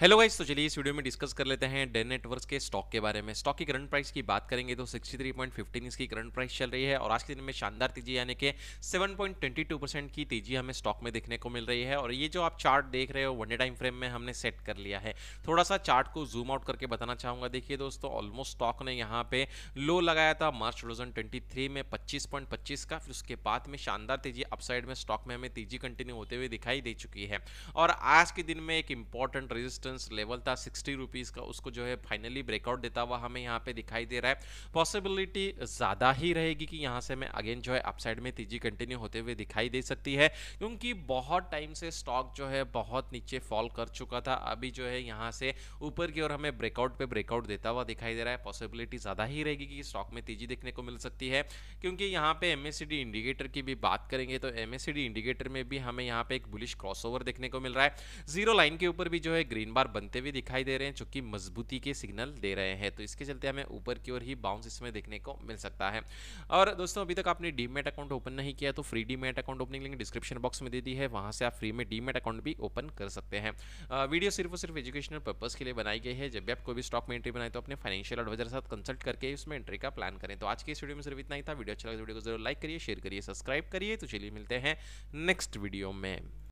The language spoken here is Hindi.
हेलो गाइस तो चलिए इस वीडियो में डिस्कस कर लेते हैं डेन नेटवर्क्स के स्टॉक के बारे में स्टॉक की करंट प्राइस की बात करेंगे तो 63.15 इसकी करंट प्राइस चल रही है और आज के दिन में शानदार तेजी यानी कि 7.22 परसेंट की तेजी हमें स्टॉक में देखने को मिल रही है और ये जो आप चार्ट देख रहे हो वन डे टाइम फ्रेम में हमने सेट कर लिया है थोड़ा सा चार्ट को जूम आउट करके बताना चाहूंगा देखिए दोस्तों ऑलमोस्ट स्टॉक ने यहाँ पे लो लगाया था मार्च टू में पच्चीस का फिर उसके बाद में शानदार तेजी अपसाइड में स्टॉक में हमें तेजी कंटिन्यू होते हुए दिखाई दे चुकी है और आज के दिन में एक इंपॉर्टेंट रजिस्ट रेजिस्टेंस लेवल था सिक्सटी रुपीज़ का उसको जो है फाइनली ब्रेकआउट देता हुआ हमें यहाँ पे दिखाई दे रहा है पॉसिबिलिटी ज़्यादा ही रहेगी कि यहाँ से हमें अगेन जो है अपसाइड में तेजी कंटिन्यू होते हुए दिखाई दे सकती है क्योंकि बहुत टाइम से स्टॉक जो है बहुत नीचे फॉल कर चुका था अभी जो है यहाँ से ऊपर की ओर हमें ब्रेकआउट पे ब्रेकआउट देता हुआ दिखाई दे रहा है पॉसिबिलिटी ज़्यादा ही रहेगी कि स्टॉक में तेजी देखने को मिल सकती है क्योंकि यहाँ पे एम इंडिकेटर की भी बात करेंगे तो एम इंडिकेटर में भी हमें यहाँ पे एक बुलिश क्रॉसओवर देखने को मिल रहा है जीरो लाइन के ऊपर भी जो है ग्रीन बार बनते हुए दिखाई दे रहे हैं जो कि मजबूती के सिग्नल दे रहे हैं तो इसके चलते हमें ऊपर की ओर ही बाउंस इसमें देखने को मिल सकता है और दोस्तों अभी तक आपने डीमेट अकाउंट ओपन नहीं किया तो free demat account opening link description box में दे दी है वहाँ से आप फ्री में डीमेट अकाउंट भी ओपन कर सकते हैं वीडियो सिर्फ और सिर्फ एजुकेशनल पर्पज़ के लिए बनाई गई है जब भी आप कोई भी स्टॉक में एंट्री बनाए तो अपने फाइनेंशियल एडवाइजर साथ कंसल्ट करके उसमें एंट्री का प्लान करें तो आज के इस वीडियो में सिर्फ इतना ही था वीडियो अच्छा लगा तो वीडियो को जरूर लाइक करिए शेयर करिए सब्सक्राइब करिए तो चलिए मिलते हैं नेक्स्ट वीडियो में